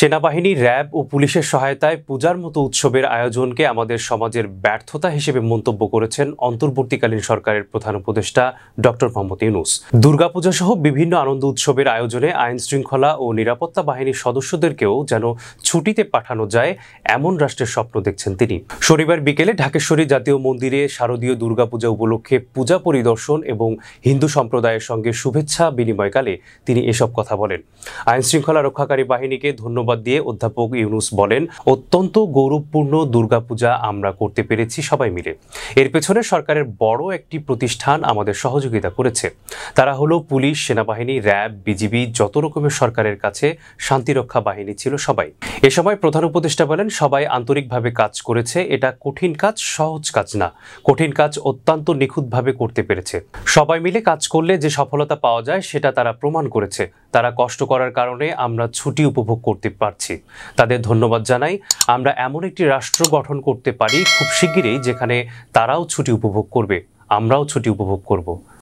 সেনাবাহিনী র্যাব ও পুলিশের সহায়তায় পূজার মতো উৎসবের আয়োজনকে আমাদের সমাজের ব্যর্থতা হিসেবে মন্তব্য করেছেন অন্তর্বর্তীকালীন সরকারের প্রধান উপদেষ্টা ডক্টর মোহাম্মদ ইউনুস দুর্গাপূজা সহ বিভিন্ন আনন্দ উৎসবের আয়োজনে আইন শৃঙ্খলা ও নিরাপত্তা বাহিনীর সদস্যদেরকেও যেন ছুটিতে পাঠানো যায় এমন রাষ্ট্রের স্বপ্ন দেখছেন তিনি শনিবার বিকেলে ঢাকেশ্বরী জাতীয় মন্দিরে শারদীয় দুর্গাপূজা উপলক্ষে পূজা পরিদর্শন এবং হিন্দু সম্প্রদায়ের সঙ্গে শুভেচ্ছা বিনিময়কালে তিনি এসব কথা বলেন আইন শৃঙ্খলা রক্ষাকারী বাহিনীকে ধন্যবাদ ধন্যবাদ দিয়ে অধ্যাপক ইউনুস বলেন অত্যন্ত গৌরবপূর্ণ দুর্গাপূজা আমরা করতে পেরেছি সবাই মিলে এর পেছনে সরকারের বড় একটি প্রতিষ্ঠান আমাদের সহযোগিতা করেছে তারা হলো পুলিশ সেনাবাহিনী র্যাব বিজিবি যত রকমের সরকারের কাছে শান্তিরক্ষা বাহিনী ছিল সবাই এ সময় প্রধান উপদেষ্টা বলেন সবাই আন্তরিকভাবে কাজ করেছে এটা কঠিন কাজ সহজ কাজ না কঠিন কাজ অত্যন্ত নিখুঁতভাবে করতে পেরেছে সবাই মিলে কাজ করলে যে সফলতা পাওয়া যায় সেটা তারা প্রমাণ করেছে তারা কষ্ট করার কারণে আমরা ছুটি উপভোগ করতে পারছি তাদের ধন্যবাদ জানাই আমরা এমন একটি রাষ্ট্র গঠন করতে পারি খুব শিগগিরই যেখানে তারাও ছুটি উপভোগ করবে আমরাও ছুটি উপভোগ করব